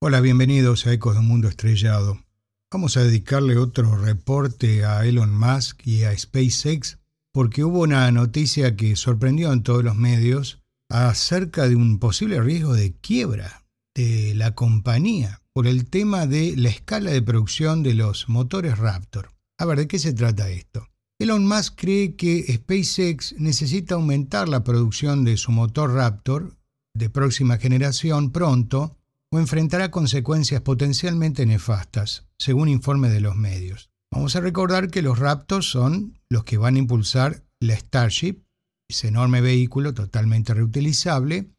Hola, bienvenidos a Ecos de un Mundo Estrellado. Vamos a dedicarle otro reporte a Elon Musk y a SpaceX porque hubo una noticia que sorprendió en todos los medios acerca de un posible riesgo de quiebra de la compañía por el tema de la escala de producción de los motores Raptor. A ver, ¿de qué se trata esto? Elon Musk cree que SpaceX necesita aumentar la producción de su motor Raptor de próxima generación pronto o enfrentará consecuencias potencialmente nefastas, según informe de los medios. Vamos a recordar que los Raptors son los que van a impulsar la Starship, ese enorme vehículo totalmente reutilizable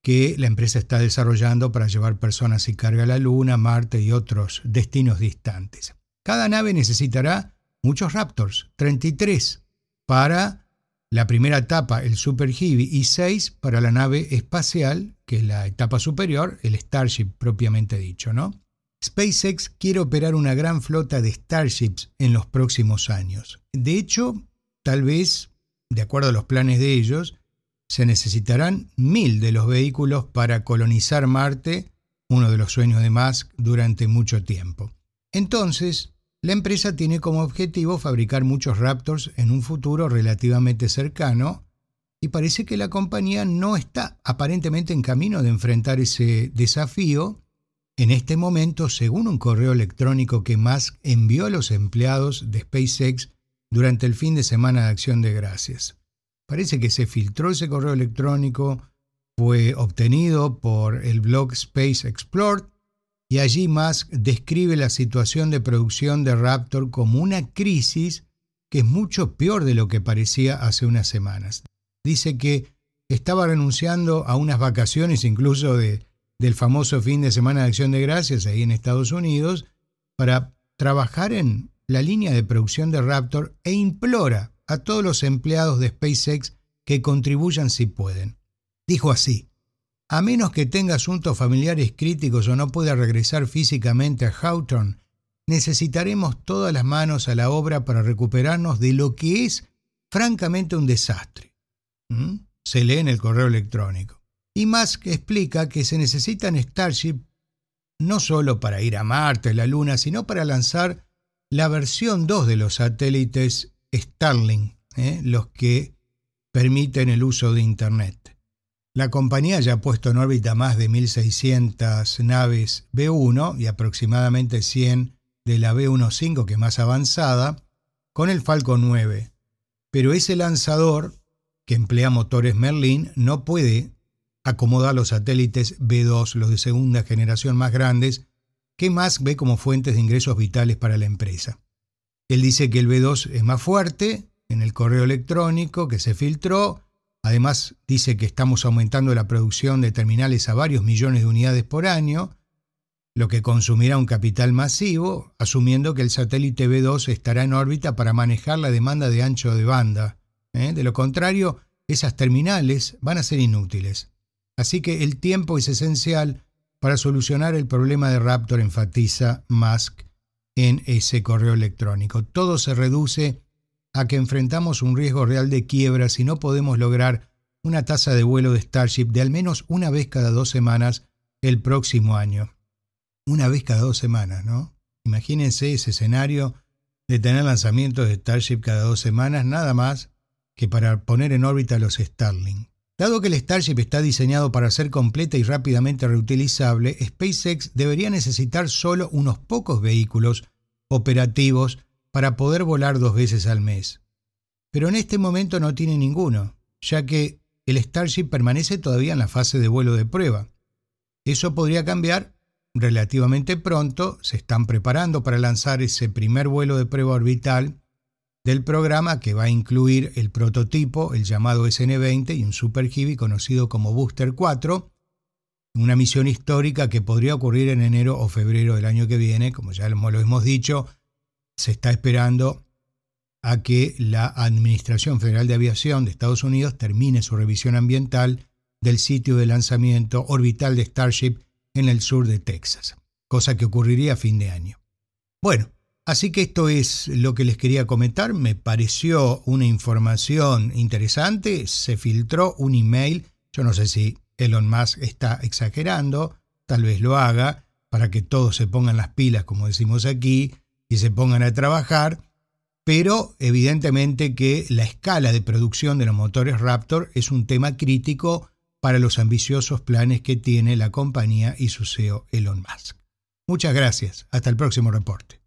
que la empresa está desarrollando para llevar personas y carga a la Luna, Marte y otros destinos distantes. Cada nave necesitará muchos Raptors, 33, para la primera etapa, el Super Heavy, y 6 para la nave espacial, que es la etapa superior, el Starship propiamente dicho, ¿no? SpaceX quiere operar una gran flota de Starships en los próximos años. De hecho, tal vez, de acuerdo a los planes de ellos, se necesitarán mil de los vehículos para colonizar Marte, uno de los sueños de Musk durante mucho tiempo. Entonces, la empresa tiene como objetivo fabricar muchos Raptors en un futuro relativamente cercano y parece que la compañía no está aparentemente en camino de enfrentar ese desafío. En este momento, según un correo electrónico que Musk envió a los empleados de SpaceX durante el fin de semana de Acción de Gracias. Parece que se filtró ese correo electrónico, fue obtenido por el blog Space Explored y allí Musk describe la situación de producción de Raptor como una crisis que es mucho peor de lo que parecía hace unas semanas. Dice que estaba renunciando a unas vacaciones incluso de, del famoso fin de semana de acción de gracias ahí en Estados Unidos para trabajar en la línea de producción de Raptor e implora a todos los empleados de SpaceX que contribuyan si pueden. Dijo así, a menos que tenga asuntos familiares críticos o no pueda regresar físicamente a Houghton, necesitaremos todas las manos a la obra para recuperarnos de lo que es francamente un desastre. ¿Mm? Se lee en el correo electrónico. Y Musk explica que se necesitan Starship no solo para ir a Marte, la Luna, sino para lanzar la versión 2 de los satélites Starlink, ¿eh? los que permiten el uso de Internet. La compañía ya ha puesto en órbita más de 1.600 naves B1 y aproximadamente 100 de la B15, que es más avanzada, con el Falcon 9. Pero ese lanzador, que emplea motores Merlin, no puede acomodar los satélites B2, los de segunda generación más grandes, que más ve como fuentes de ingresos vitales para la empresa. Él dice que el B2 es más fuerte en el correo electrónico que se filtró Además, dice que estamos aumentando la producción de terminales a varios millones de unidades por año, lo que consumirá un capital masivo, asumiendo que el satélite B2 estará en órbita para manejar la demanda de ancho de banda. ¿eh? De lo contrario, esas terminales van a ser inútiles. Así que el tiempo es esencial para solucionar el problema de Raptor, enfatiza Musk en ese correo electrónico. Todo se reduce a que enfrentamos un riesgo real de quiebra si no podemos lograr una tasa de vuelo de Starship de al menos una vez cada dos semanas el próximo año. Una vez cada dos semanas, ¿no? Imagínense ese escenario de tener lanzamientos de Starship cada dos semanas, nada más que para poner en órbita los Starlink. Dado que el Starship está diseñado para ser completa y rápidamente reutilizable, SpaceX debería necesitar solo unos pocos vehículos operativos para poder volar dos veces al mes. Pero en este momento no tiene ninguno, ya que el Starship permanece todavía en la fase de vuelo de prueba. Eso podría cambiar relativamente pronto, se están preparando para lanzar ese primer vuelo de prueba orbital del programa que va a incluir el prototipo, el llamado SN-20 y un Super Heavy conocido como Booster 4, una misión histórica que podría ocurrir en enero o febrero del año que viene, como ya lo hemos dicho, se está esperando a que la Administración Federal de Aviación de Estados Unidos termine su revisión ambiental del sitio de lanzamiento orbital de Starship en el sur de Texas, cosa que ocurriría a fin de año. Bueno, así que esto es lo que les quería comentar, me pareció una información interesante, se filtró un email, yo no sé si Elon Musk está exagerando, tal vez lo haga, para que todos se pongan las pilas, como decimos aquí, y se pongan a trabajar, pero evidentemente que la escala de producción de los motores Raptor es un tema crítico para los ambiciosos planes que tiene la compañía y su CEO Elon Musk. Muchas gracias, hasta el próximo reporte.